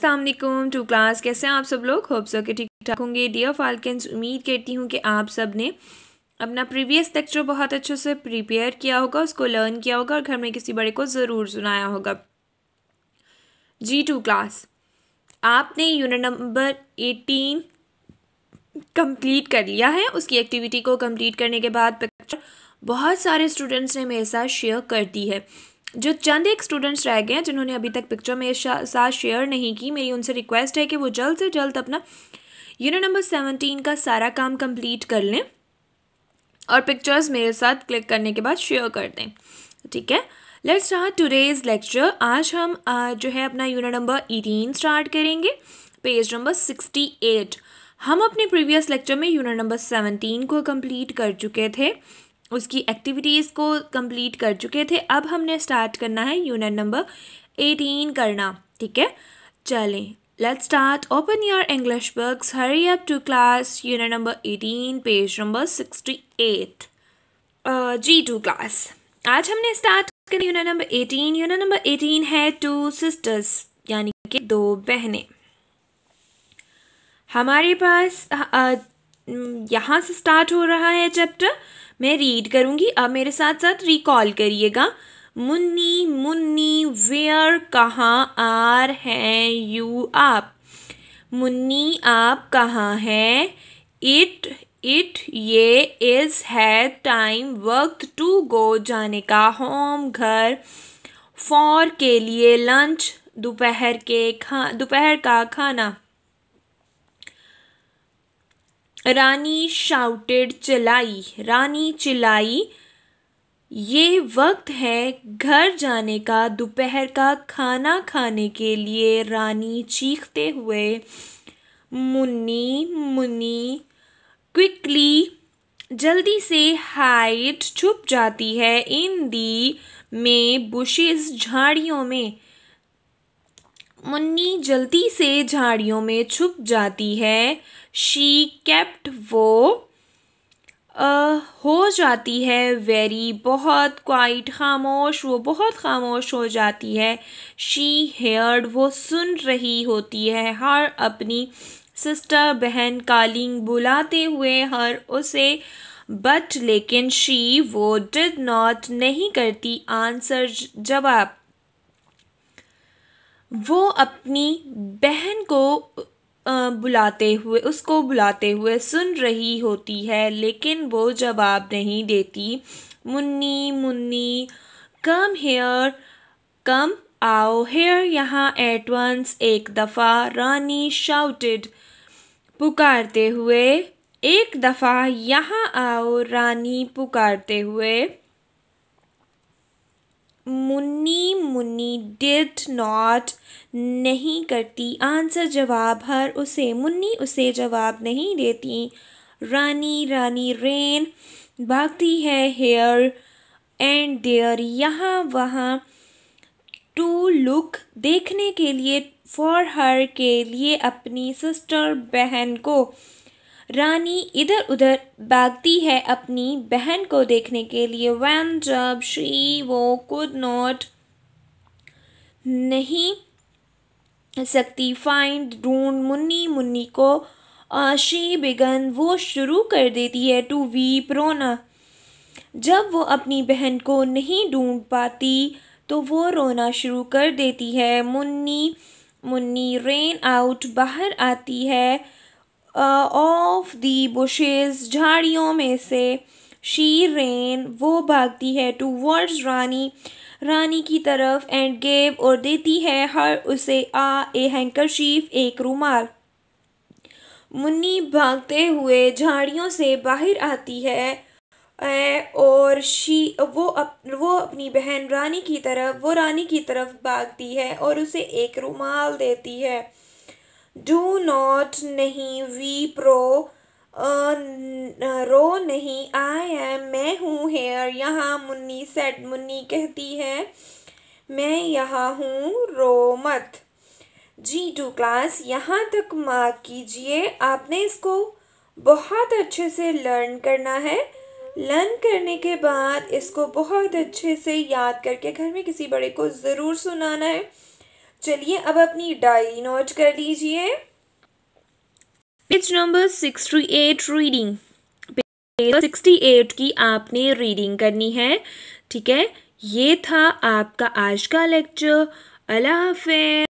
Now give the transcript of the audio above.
Aslam to class कैसे हैं आप सब लोग होप सो के ठीक ठाक होंगे डियर फाल्कन्स उम्मीद करती हूँ कि आप सब ने अपना प्रीवियस लेक्चर बहुत अच्छे से प्रिपेयर किया होगा उसको लर्न किया होगा और घर में किसी बड़े को ज़रूर सुनाया होगा जी टू क्लास आपने यूनिट नंबर एटीन कंप्लीट कर लिया है उसकी एक्टिविटी को कंप्लीट करने के बाद पिक्चर बहुत सारे स्टूडेंट्स ने मेरे साथ शेयर कर दी है जो चंद एक स्टूडेंट्स रह गए हैं जिन्होंने अभी तक पिक्चर मेरे साथ शेयर नहीं की मेरी उनसे रिक्वेस्ट है कि वो जल्द से जल्द अपना यूनिट नंबर सेवनटीन का सारा काम कंप्लीट कर लें और पिक्चर्स मेरे साथ क्लिक करने के बाद शेयर कर दें ठीक है लेट्स स्टार्ट टूडेज लेक्चर आज हम आ, जो है अपना यूनिट नंबर एटीन स्टार्ट करेंगे पेज नंबर सिक्सटी एट हम अपने प्रीवियस लेक्चर में यूनिट नंबर सेवनटीन को कंप्लीट कर चुके थे उसकी एक्टिविटीज़ को कंप्लीट कर चुके थे अब हमने स्टार्ट करना है यूनिट नंबर एटीन करना ठीक है चलें let's start open your English books hurry up to class unit number eighteen page number sixty eight G two class आज हमने स्टार्ट करना unit number eighteen unit number eighteen है टू सिस्टर्स यानी कि दो बहनें हमारे पास यहाँ से स्टार्ट हो रहा है चैप्टर मैं रीड करूँगी आप मेरे साथ साथ रिकॉल करिएगा मुन्नी मुन्नी वेयर कहाँ आर हैं यू आप मुन्नी आप कहाँ हैं इट इट ये इज़ है टाइम वक्त टू गो जाने का होम घर फॉर के लिए लंच दोपहर के खा दोपहर का खाना रानी शाउटेड चलाई रानी चिल्लाई ये वक्त है घर जाने का दोपहर का खाना खाने के लिए रानी चीखते हुए मुन्नी मुन्नी क्विकली जल्दी से हाइट छुप जाती है इन दी में बुशेस झाड़ियों में मुन्नी जल्दी से झाड़ियों में छुप जाती है शी कैप्ट वो आ, हो जाती है वेरी बहुत क्वाइट खामोश वो बहुत खामोश हो जाती है शी हेयर्ड वो सुन रही होती है हर अपनी सिस्टर बहन कालिंग बुलाते हुए हर उसे बट लेकिन शी वो डिड नॉट नहीं करती आंसर जवाब वो अपनी बहन को बुलाते हुए उसको बुलाते हुए सुन रही होती है लेकिन वो जवाब नहीं देती Munni Munni come here come आओ हेयर यहाँ एट वंस एक दफ़ा रानी शाउटेड पुकारते हुए एक दफ़ा यहाँ आओ रानी पुकारते हुए मुन्नी मुन्नी डिड नॉट नहीं करती आंसर जवाब हर उसे मुन्नी उसे जवाब नहीं देती रानी रानी रेन भागती है हेयर एंड देयर यहाँ वहाँ टू लुक देखने के लिए फॉर हर के लिए अपनी सिस्टर बहन को रानी इधर उधर भागती है अपनी बहन को देखने के लिए वैन जब श्री वो कुड नॉट नहीं सकती फाइंड ढूंढ मुन्नी मुन्नी को शी बिगन वो शुरू कर देती है टू वी रोना जब वो अपनी बहन को नहीं ढूंढ पाती तो वो रोना शुरू कर देती है मुन्नी मुन्नी रेन आउट बाहर आती है ऑफ दी बुशेज झाड़ियों में से शी रेन वो भागती है टू वर्ड्स रानी रानी की तरफ एंड गेव और देती है हर उसे आ ए शीफ एक रुमाल मुन्नी भागते हुए झाड़ियों से बाहर आती है और शी वो अप, वो अपनी बहन रानी की तरफ वो रानी की तरफ भागती है और उसे एक रुमाल देती है डू नॉट नहीं वी प्रो रो नहीं आई एम मैं हूँ हेयर यहाँ मुन्नी सेट मुन्नी कहती है मैं यहाँ हूँ रो मत जी टू क्लास यहाँ तक मार्क कीजिए आपने इसको बहुत अच्छे से लर्न करना है लर्न करने के बाद इसको बहुत अच्छे से याद करके घर में किसी बड़े को ज़रूर सुनाना है चलिए अब अपनी डायरी नोट कर लीजिए page number sixty eight reading sixty eight की आपने रीडिंग करनी है ठीक है ये था आपका आज का लेक्चर अल्लाह हाफिज